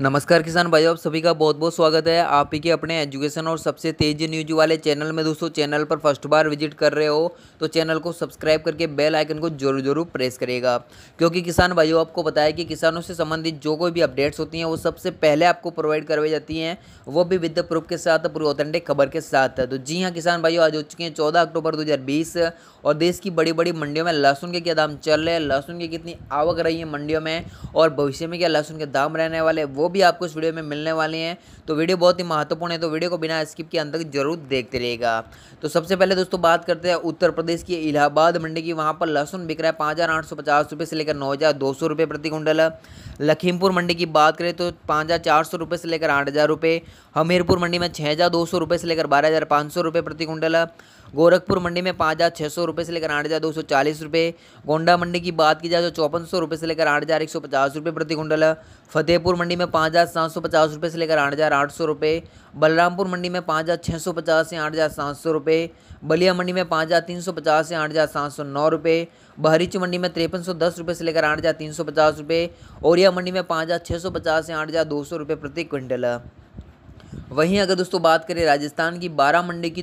नमस्कार किसान भाइयों आप सभी का बहुत बहुत स्वागत है आप ही के अपने एजुकेशन और सबसे तेज न्यूज वाले चैनल में दोस्तों चैनल पर फर्स्ट बार विजिट कर रहे हो तो चैनल को सब्सक्राइब करके बेल आइकन को जरूर जरूर प्रेस करिएगा क्योंकि किसान भाइयों आपको बताया कि किसानों से संबंधित जो कोई भी अपडेट्स होती हैं वो सबसे पहले आपको प्रोवाइड करवाई जाती हैं वो भी विद प्रूफ के साथ पूरी ऑथेंटिक खबर के साथ तो जी हाँ किसान भाइयों आज हो चुके हैं चौदह अक्टूबर दो और देश की बड़ी बड़ी मंडियों में लहसुन के क्या दाम चल रहे हैं लहसुन की कितनी आवक रही है मंडियों में और भविष्य में क्या लहसुन के दाम रहने वाले वो भी आपको इस वीडियो में मिलने वाले हैं तो वीडियो बहुत ही महत्वपूर्ण है तो वीडियो को बिना स्किप के अंत तक जरूर देखते रहेगा तो सबसे पहले दोस्तों बात करते हैं उत्तर प्रदेश की इलाहाबाद मंडी की वहाँ पर लहसुन बिक रहा है पाँच से लेकर नौ प्रति कुंडल लखीमपुर मंडी की बात करें तो पाँच से लेकर आठ हमीरपुर मंडी में छः से लेकर बारह प्रति कुंडल गोरखपुर मंडी में पाँच हज़ार छः सौ रुपये से लेकर आठ हज़ार दो सौ चालीस रुपये गोंडा मंडी की बात की जाए तो चौपन सौ रुपये से लेकर आठ हज़ार एक सौ पचास रुपये प्रति कुंटल फतेहपुर मंडी में पाँच हज़ार सात सौ पचास रुपये से लेकर आठ हज़ार आठ सौ रुपये बलरामपुर मंडी में पाँच हज़ार छः सौ पचास से आठ हज़ार सात सौ रुपये बलिया मंडी में पाँच हज़ार तीन सौ पचास से आठ हज़ार सात सौ नौ रुपये बहरीच मंडी में तिरपन सौ दस रुपये से लेकर आठ हज़ार तीन सौ पचास रुपये औरिया मंडी में पाँच हज़ार छः सौ पचास से आठ हज़ार दो सौ रुपये प्रति क्विंटल वहीं अगर दोस्तों बात करें राजस्थान की बारह मंडी की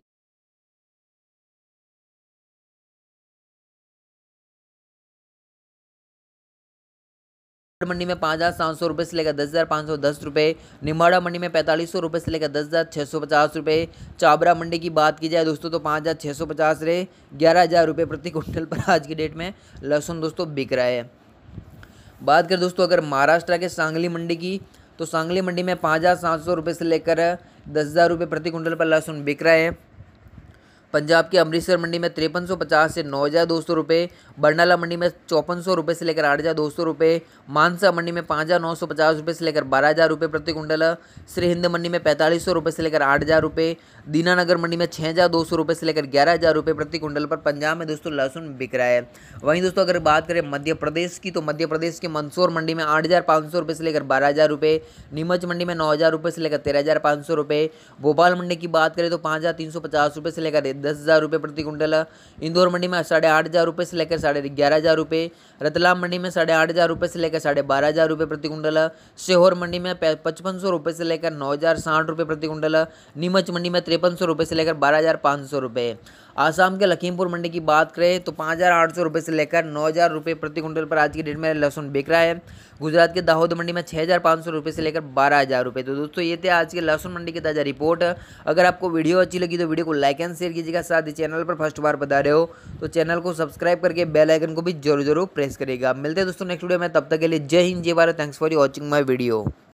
मंडी में पाँच हज़ार सात सौ रुपये से लेकर दस हज़ार पाँच सौ दस रुपये निमाड़ा मंडी में पैंतालीस सौ रुपये से लेकर दस हज़ार छः सौ पचास रुपये चाबरा मंडी की बात की जाए दोस्तों तो पाँच हज़ार छः सौ पचास रहे ग्यारह हज़ार रुपये प्रति क्विंटल पर आज की डेट में लहसुन दोस्तों बिक रहा है बात करें दोस्तों अगर महाराष्ट्र के सांगली मंडी की तो सांगली मंडी में पाँच हज़ार सात सौ रुपये से लेकर दस हज़ार रुपये प्रति क्विंटल पर लहसुन बिक रहा है पंजाब के अमृतसर मंडी में तिरपन सौ पचास से नौ हज़ार दो सौ रुपये बरनाला मंडी में चौपन सौ रुपये से लेकर आठ हज़ार दो सौ रुपये मानसा मंडी में पाँच हज़ार नौ सौ पचास रुपये से लेकर बारह हज़ार रुपये प्रति कुंडल श्री हिंद मंडी में पैंतालीस सौ रुपये से लेकर आठ हज़ार रुपये दीनानगर मंडी में छः हज़ार दो सौ रुपये से लेकर ग्यारह हज़ार रुपये प्रति कुंडल पर पंजाब में दोस्तों लहसुन बिक रहा है वहीं दोस्तों अगर बात करें मध्य प्रदेश की तो मध्य प्रदेश के मंदसौर मंडी में आठ हज़ार पाँच सौ रुपये से लेकर बारह हज़ार रुपये नीमच मंडी में नौ हज़ार रुपये से लेकर तेरह हज़ार पाँच सौ रुपये भोपाल मंडी की बात करें तो पाँच हज़ार तीन सौ पचास रुपये से लेकर दस हज़ार रुपये प्रति कुंटल इंदौर मंडी में साढ़े आठ हज़ार रुपये से लेकर साढ़े ग्यारह हज़ार रुपये रतलाम मंडी में साढ़े आठ हज़ार रुपये से लेकर साढ़े बारह हज़ार रुपये प्रति कुंटल शेहौर मंडी में पचपन सौ रुपये से लेकर नौ हज़ार साठ रुपये प्रति कुंटल नीमच मंडी में तिरपन सौ रुपये से लेकर बारह हज़ार पाँच सौ रुपये आसाम के लखीमपुर मंडी की बात करें तो पाँच हज़ार आठ सौ रुपये से लेकर नौ हज़ार रुपये प्रति कुंटल पर आज की डेट में लहसुन बिक रहा है गुजरात के दाहोद मंडी में छः हज़ार पाँच सौ रुपये से लेकर बारह हज़ार रुपये तो दोस्तों ये थे आज के लहसुन मंडी की ताज़ा रिपोर्ट अगर आपको वीडियो अच्छी लगी तो वीडियो को लाइक एंड शेयर कीजिए कीजिएगा साथ ही चैनल पर फर्स्ट बार बता रहे हो तो चैनल को सब्सक्राइब करके बेल आइकन को भी जरूर जरूर प्रेस करेगा मिलते हैं दोस्तों नेक्स्ट वीडियो में तब तक के लिए जय हिंद जय Bharat thanks for watching my video